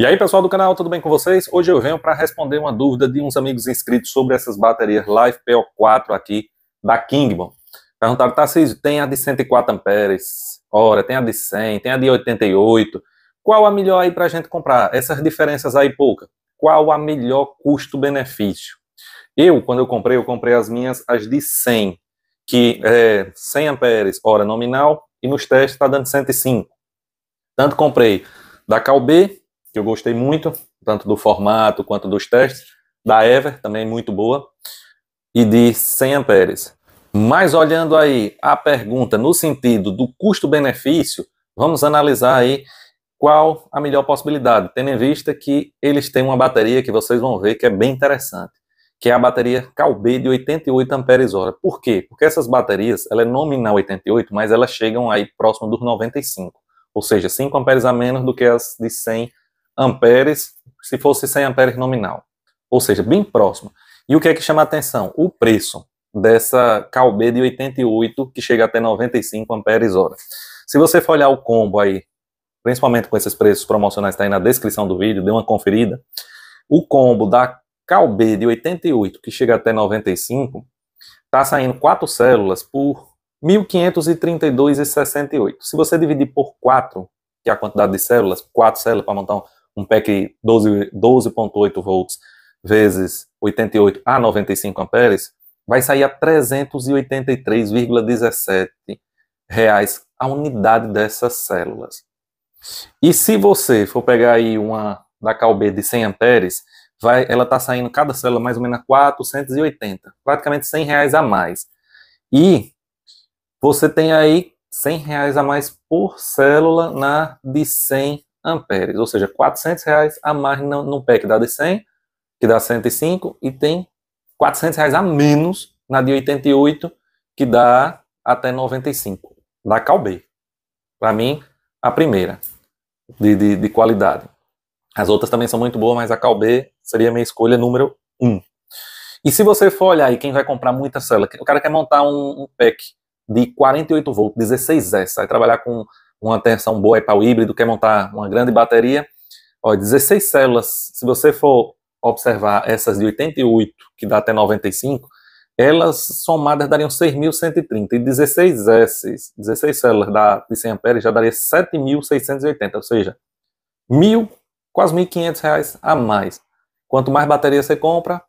E aí, pessoal do canal, tudo bem com vocês? Hoje eu venho para responder uma dúvida de uns amigos inscritos sobre essas baterias Life PO4 aqui da Kingman. Perguntaram, Tarcísio, tem a de 104 amperes, ora, tem a de 100, tem a de 88. Qual a melhor aí para a gente comprar? Essas diferenças aí pouca. Qual a melhor custo-benefício? Eu, quando eu comprei, eu comprei as minhas, as de 100, que é 100 amperes, hora nominal, e nos testes está dando 105. Tanto comprei da CalB eu gostei muito, tanto do formato quanto dos testes. Da Ever, também muito boa. E de 100 amperes. Mas olhando aí a pergunta no sentido do custo-benefício, vamos analisar aí qual a melhor possibilidade, tendo em vista que eles têm uma bateria que vocês vão ver que é bem interessante, que é a bateria Calbe de 88 Ah. Por quê? Porque essas baterias, ela é nominal 88, mas elas chegam aí próximo dos 95, ou seja, 5 amperes a menos do que as de 100 amperes, se fosse 100 amperes nominal. Ou seja, bem próximo. E o que é que chama a atenção? O preço dessa CalB de 88, que chega até 95 amperes hora. Se você for olhar o combo aí, principalmente com esses preços promocionais está aí na descrição do vídeo, dê uma conferida. O combo da CalB de 88, que chega até 95, está saindo quatro células por 1.532,68. Se você dividir por 4, que é a quantidade de células, 4 células para montar um PEC 12,8 12 volts vezes 88 a 95 amperes, vai sair a 383,17 reais a unidade dessas células. E se você for pegar aí uma da CalB de 100 amperes, vai, ela está saindo cada célula mais ou menos a 480, praticamente 100 reais a mais. E você tem aí 100 reais a mais por célula na de 100 amperes, ou seja, 400 reais a mais no, no PEC da de 100, que dá 105, e tem 400 reais a menos na de 88, que dá até 95, da Calbei. Para mim, a primeira, de, de, de, qualidade. As outras também são muito boas, mas a Calbei seria minha escolha número 1. Um. E se você for olhar aí, quem vai comprar muita célula, o cara quer montar um, um pack de 48 volts, 16S, vai trabalhar com uma tensão boa para o híbrido, quer montar uma grande bateria, ó, 16 células, se você for observar essas de 88, que dá até 95, elas somadas dariam 6.130, e 16 S, 16 células da, de 100 amperes já daria 7.680, ou seja, mil, quase 1.500 reais a mais. Quanto mais bateria você compra,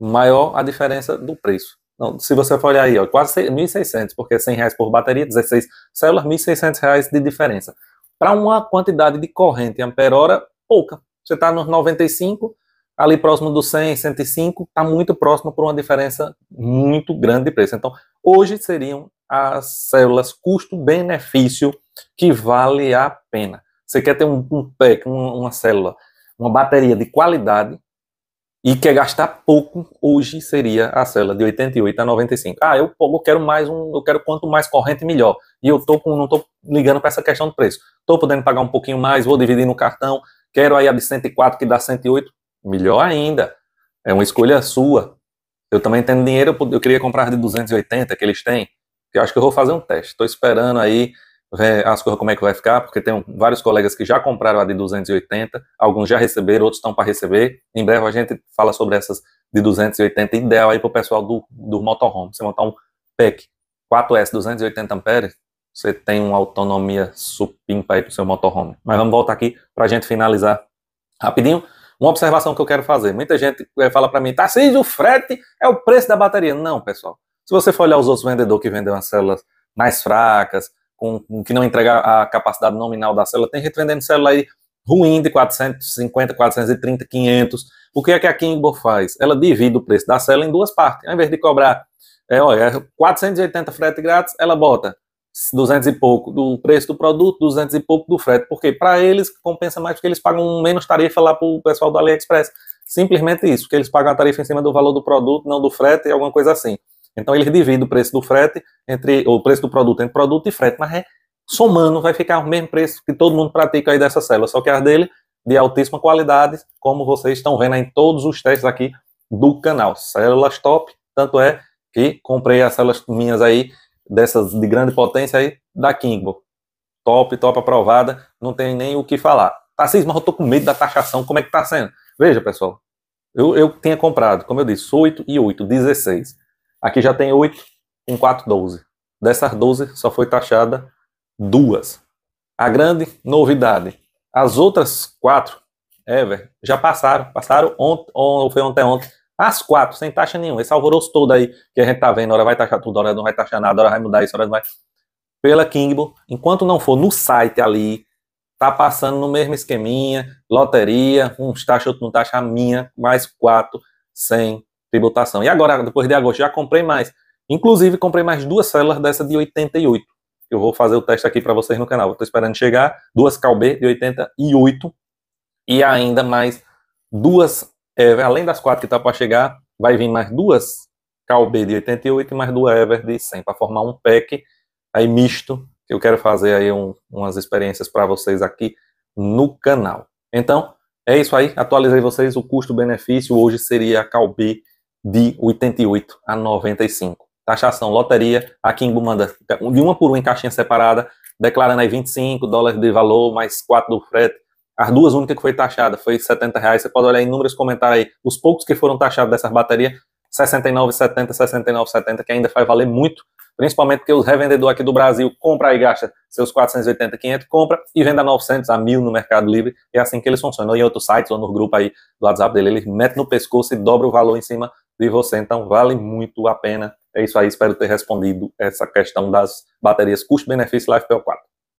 maior a diferença do preço se você for olhar aí, ó, quase 1.600, porque 100 reais por bateria, 16 células, 1.600 reais de diferença. Para uma quantidade de corrente ampere-hora, pouca. Você está nos 95, ali próximo do 100, 105, está muito próximo por uma diferença muito grande de preço. Então, hoje seriam as células custo-benefício que vale a pena. Você quer ter um, um pack, uma, uma célula, uma bateria de qualidade, e quer gastar pouco, hoje seria a célula de 88 a 95. Ah, eu, eu quero mais um, eu quero quanto mais corrente melhor. E eu tô com, não estou ligando para essa questão do preço. Estou podendo pagar um pouquinho mais, vou dividir no cartão, quero aí a de 104 que dá 108, melhor ainda. É uma escolha sua. Eu também tendo dinheiro, eu, queria comprar de 280 que eles têm, que eu acho que eu vou fazer um teste. Estou esperando aí ver as coisas como é que vai ficar, porque tem vários colegas que já compraram a de 280, alguns já receberam, outros estão para receber. Em breve a gente fala sobre essas de 280, ideal aí para o pessoal do, do motorhome. Você montar um PEC 4S 280 amperes, você tem uma autonomia supimpa aí para o seu motorhome. Mas vamos voltar aqui para a gente finalizar rapidinho. Uma observação que eu quero fazer. Muita gente eh, fala para mim, tá tá, o frete é o preço da bateria. Não, pessoal. Se você for olhar os outros vendedores que vendem as células mais fracas, com, com que não entrega a capacidade nominal da célula, tem gente vendendo célula aí ruim de 450, 430, 500. O que é que a Kimbo faz? Ela divide o preço da célula em duas partes. Ao invés de cobrar é, olha, 480 frete grátis, ela bota 200 e pouco do preço do produto, 200 e pouco do frete. Porque para eles compensa mais porque eles pagam menos tarifa lá para o pessoal do AliExpress. Simplesmente isso, porque eles pagam a tarifa em cima do valor do produto, não do frete e alguma coisa assim. Então ele divide o preço do frete entre o preço do produto entre produto e frete, mas é, somando vai ficar o mesmo preço que todo mundo pratica aí dessa célula, só que as dele de altíssima qualidade, como vocês estão vendo em todos os testes aqui do canal. Células top, tanto é que comprei as células minhas aí dessas de grande potência aí da Kimbo. Top, top aprovada, não tem nem o que falar. Tá Tarcísio, mas eu tô com medo da taxação, como é que tá sendo? Veja, pessoal, eu, eu tinha comprado, como eu disse, 8 e 8, 16. Aqui já tem 8, com 4, 12. Dessas 12, só foi taxada duas. A grande novidade, as outras quatro, Ever, já passaram, passaram ontem, ou foi ontem, ontem, as quatro, sem taxa nenhuma, esse alvoroço todo aí que a gente tá vendo, hora vai taxar tudo, hora não vai taxar nada, hora vai mudar isso, hora não vai... Pela Kingbo, enquanto não for no site ali, tá passando no mesmo esqueminha, loteria, uns taxa, outro não taxa, a minha, mais quatro, sem tributação. E agora, depois de agosto, já comprei mais. Inclusive, comprei mais duas células dessa de 88. Eu vou fazer o teste aqui para vocês no canal. Estou esperando chegar. Duas Calb de 88. E ainda mais duas, é, além das quatro que está para chegar, vai vir mais duas Calb de 88 e mais duas Ever de 100 para formar um pack aí misto. Que eu quero fazer aí um, umas experiências para vocês aqui no canal. Então, é isso aí. Atualizei vocês o custo-benefício. Hoje seria a Calbi de 88 a 95. Taxação, loteria, aqui em Bumanda, de uma por uma em caixinha separada, declarando aí 25 dólares de valor, mais 4 do frete. As duas únicas que foi taxada foi 70 reais. Você pode olhar inúmeros comentários aí. Os poucos que foram taxados dessas baterias, 69, 70, 69, 70, que ainda faz valer muito, principalmente porque os revendedores aqui do Brasil compra e gasta seus 480, 500, compra e vende a 900, a 1000 no Mercado Livre, é assim que eles funcionam. em outros sites ou no grupo aí do WhatsApp dele, eles metem no pescoço e dobra o valor em cima de você. Então, vale muito a pena. É isso aí, espero ter respondido essa questão das baterias custo-benefício Life PO4.